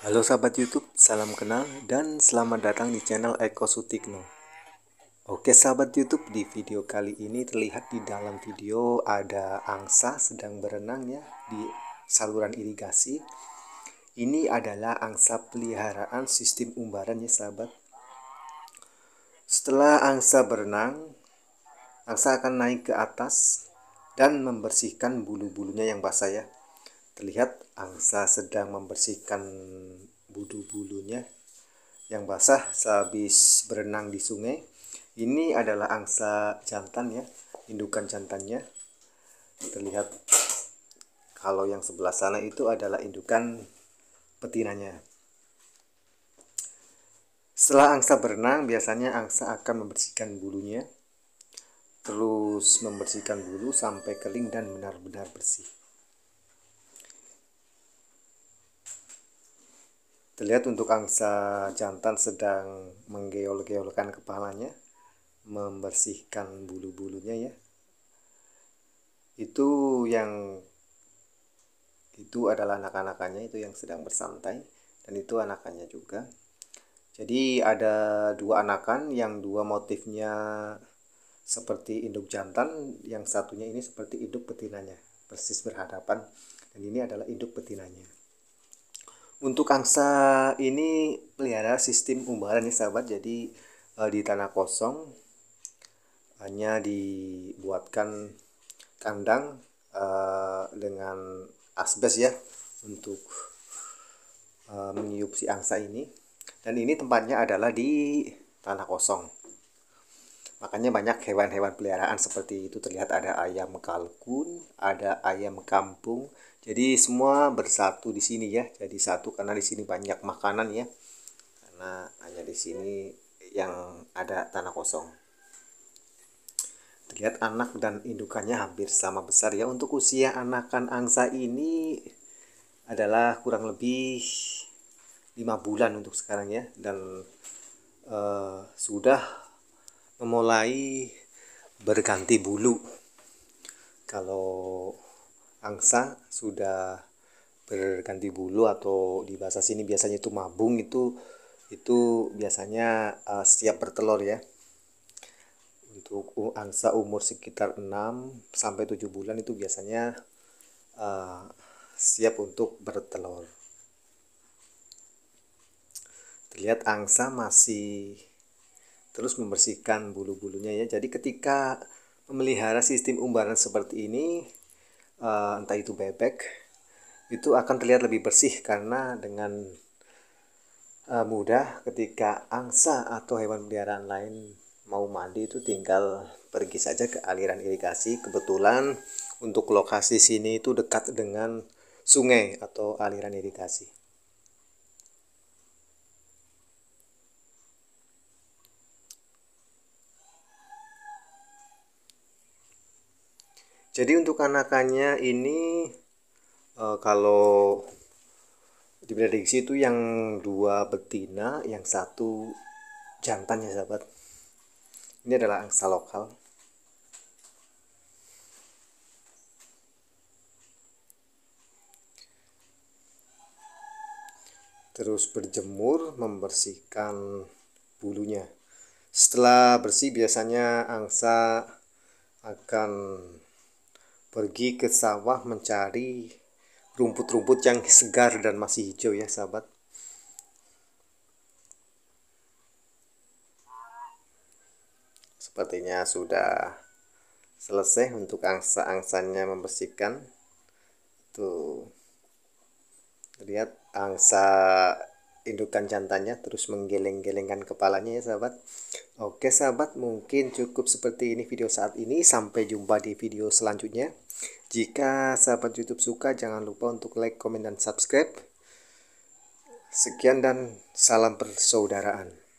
Halo sahabat YouTube, salam kenal dan selamat datang di channel Eko Sutikno. Oke sahabat YouTube, di video kali ini terlihat di dalam video ada angsa sedang berenang ya di saluran irigasi. Ini adalah angsa peliharaan sistem umbaran ya sahabat. Setelah angsa berenang, angsa akan naik ke atas dan membersihkan bulu-bulunya yang basah ya. Terlihat angsa sedang membersihkan bulu-bulunya yang basah sehabis berenang di sungai. Ini adalah angsa jantan ya, indukan jantannya. Terlihat kalau yang sebelah sana itu adalah indukan betinanya. Setelah angsa berenang, biasanya angsa akan membersihkan bulunya. Terus membersihkan bulu sampai kering dan benar-benar bersih. Terlihat untuk angsa jantan sedang menggeol-geolkan kepalanya, membersihkan bulu-bulunya ya. Itu yang itu adalah anak-anakannya itu yang sedang bersantai dan itu anakannya juga. Jadi ada dua anakan yang dua motifnya seperti induk jantan, yang satunya ini seperti induk betinanya, persis berhadapan. Dan ini adalah induk betinanya. Untuk angsa ini pelihara sistem umbaran ya sahabat. Jadi eh, di tanah kosong hanya dibuatkan kandang eh, dengan asbes ya untuk eh, meniup si angsa ini. Dan ini tempatnya adalah di tanah kosong. Makanya banyak hewan-hewan peliharaan seperti itu terlihat ada ayam kalkun, ada ayam kampung. Jadi semua bersatu di sini ya. Jadi satu karena di sini banyak makanan ya. Karena hanya di sini yang ada tanah kosong. Terlihat anak dan indukannya hampir sama besar ya. Untuk usia anakan angsa ini adalah kurang lebih 5 bulan untuk sekarang ya dan uh, sudah memulai berganti bulu. Kalau angsa sudah berganti bulu atau di bahasa sini biasanya itu mabung itu itu biasanya uh, eh, siap bertelur ya. Untuk angsa umur sekitar 6 sampai 7 bulan itu biasanya uh, siap untuk bertelur terlihat angsa masih terus membersihkan bulu-bulunya ya. Jadi ketika memelihara sistem umbaran seperti ini uh, entah itu bebek itu akan terlihat lebih bersih karena dengan uh, mudah ketika angsa atau hewan peliharaan lain mau mandi itu tinggal pergi saja ke aliran irigasi. Kebetulan untuk lokasi sini itu dekat dengan sungai atau aliran irigasi. jadi untuk anakannya ini e, kalau diprediksi itu yang dua betina yang satu jantan ya sahabat ini adalah angsa lokal terus berjemur membersihkan bulunya setelah bersih biasanya angsa akan pergi ke sawah mencari rumput-rumput yang segar dan masih hijau ya sahabat sepertinya sudah selesai untuk angsa-angsanya membersihkan tuh lihat angsa indukan jantannya terus menggeleng-gelengkan kepalanya ya sahabat oke sahabat mungkin cukup seperti ini video saat ini sampai jumpa di video selanjutnya jika sahabat youtube suka jangan lupa untuk like, komen, dan subscribe sekian dan salam persaudaraan